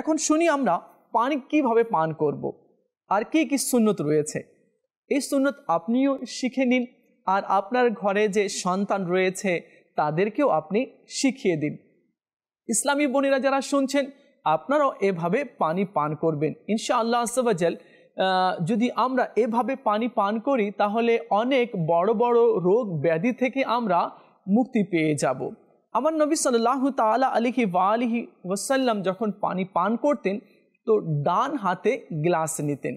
এখন শুনি আমরা পানি কিভাবে পান করব। আর কি কি সুন্নত রয়েছে এই সুন্নত আপনিও শিখে নিন আর আপনার ঘরে যে সন্তান রয়েছে তাদেরকেও আপনি শিখিয়ে দিন ইসলামী বোনেরা যারা শুনছেন আপনারাও এভাবে পানি পান করবেন ইনশা আল্লাহ আসবাজাল যদি আমরা এভাবে পানি পান করি তাহলে অনেক বড় বড় রোগ ব্যাধি থেকে আমরা মুক্তি পেয়ে যাব আমার নবী সাল্লাহ তালা আলিহি ওয়া আলিহি ওয়াসাল্লাম যখন পানি পান করতেন তো ডান হাতে গ্লাস নিতেন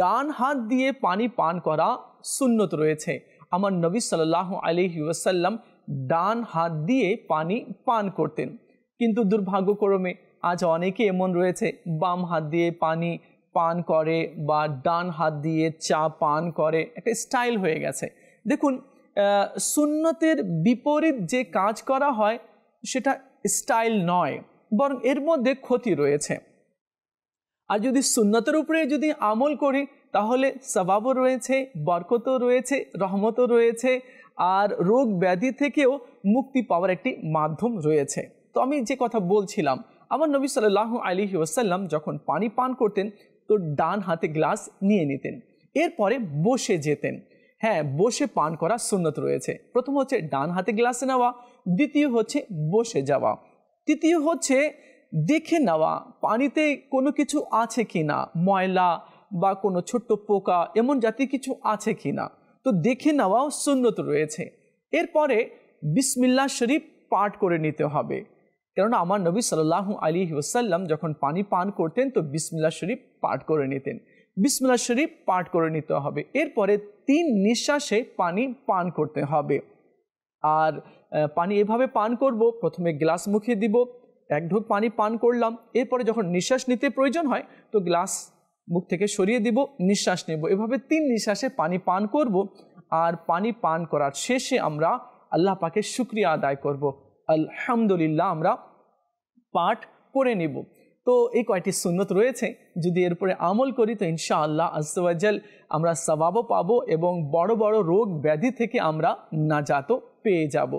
ডান হাত দিয়ে পানি পান করা সুন্নত রয়েছে আমার নবী সাল্লাহ আলিহি ওয়াসাল্লাম ডান হাত দিয়ে পানি পান করতেন কিন্তু দুর্ভাগ্যক্রমে আজ অনেকে এমন রয়েছে বাম হাত দিয়ে পানি পান করে বা ডান হাত দিয়ে চা পান করে একটা স্টাইল হয়ে গেছে দেখুন সুন্নতের বিপরীত যে কাজ করা হয় সেটা স্টাইল নয় বরং এর মধ্যে ক্ষতি রয়েছে আর যদি সুন্নতের উপরে যদি আমল করি তাহলে স্বভাবও রয়েছে বরকতও রয়েছে রহমতও রয়েছে আর রোগ ব্যাধি থেকেও মুক্তি পাওয়ার একটি মাধ্যম রয়েছে তো আমি যে কথা বলছিলাম আমার নবী সাল্লাহ আলী ওসাল্লাম যখন পানি পান করতেন তো ডান হাতে গ্লাস নিয়ে নিতেন এরপরে বসে যেতেন হ্যাঁ বসে পান করা সুন্নত রয়েছে প্রথম হচ্ছে ডান হাতে গ্লাস নেওয়া দ্বিতীয় হচ্ছে বসে যাওয়া তৃতীয় হচ্ছে দেখে নেওয়া পানিতে কোনো কিছু আছে কি না ময়লা বা কোনো ছোট্ট পোকা এমন জাতীয় কিছু আছে কি না তো দেখে নেওয়াও সুন্নত রয়েছে এরপরে বিসমিল্লা শরীফ পাঠ করে নিতে হবে কেননা আমার নবী সাল্লাহ আলী ওসাল্লাম যখন পানি পান করতেন তো বিসমিল্লা শরীফ পাঠ করে নিতেন বিসমুল্লা শরীফ পাঠ করে নিতে হবে এরপরে তিন নিঃশ্বাসে পানি পান করতে হবে আর পানি এভাবে পান করব প্রথমে গ্লাস মুখে দিব এক ঢোক পানি পান করলাম এরপরে যখন নিঃশ্বাস নিতে প্রয়োজন হয় তো গ্লাস মুখ থেকে সরিয়ে দিব নিঃশ্বাস নেব এভাবে তিন নিঃশ্বাসে পানি পান করব আর পানি পান করার শেষে আমরা আল্লাহ পাকে শুক্রিয়া আদায় করব আলহামদুলিল্লাহ আমরা পাঠ করে নেব তো এই কয়টি সুন্নত রয়েছে যদি এরপরে আমল করি তো ইনশাআল্লাহ আজল আমরা সবাবও পাবো এবং বড় বড় রোগ ব্যাধি থেকে আমরা নাজাতও পেয়ে যাব